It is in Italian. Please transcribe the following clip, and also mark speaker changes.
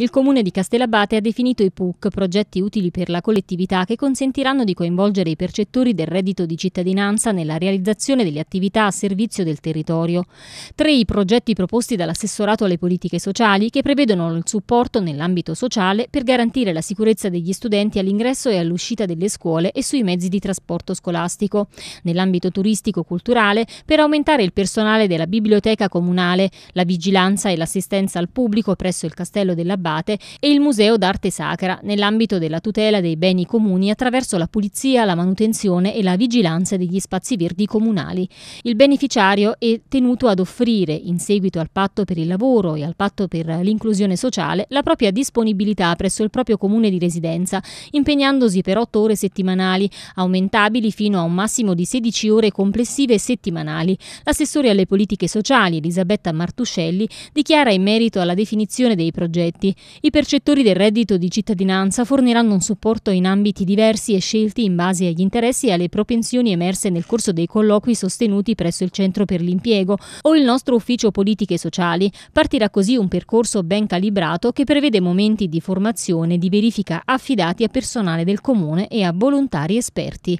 Speaker 1: Il comune di Castellabate ha definito i PUC, progetti utili per la collettività che consentiranno di coinvolgere i percettori del reddito di cittadinanza nella realizzazione delle attività a servizio del territorio. Tre i progetti proposti dall'assessorato alle politiche sociali che prevedono il supporto nell'ambito sociale per garantire la sicurezza degli studenti all'ingresso e all'uscita delle scuole e sui mezzi di trasporto scolastico, nell'ambito turistico-culturale per aumentare il personale della biblioteca comunale, la vigilanza e l'assistenza al pubblico presso il castello della Bate private e il Museo d'arte sacra, nell'ambito della tutela dei beni comuni attraverso la pulizia, la manutenzione e la vigilanza degli spazi verdi comunali. Il beneficiario è tenuto ad offrire, in seguito al patto per il lavoro e al patto per l'inclusione sociale, la propria disponibilità presso il proprio comune di residenza, impegnandosi per otto ore settimanali, aumentabili fino a un massimo di 16 ore complessive settimanali. L'assessore alle politiche sociali, Elisabetta Martuscelli, dichiara in merito alla definizione dei progetti i percettori del reddito di cittadinanza forniranno un supporto in ambiti diversi e scelti in base agli interessi e alle propensioni emerse nel corso dei colloqui sostenuti presso il Centro per l'Impiego o il nostro Ufficio Politiche Sociali. Partirà così un percorso ben calibrato che prevede momenti di formazione e di verifica affidati a personale del Comune e a volontari esperti.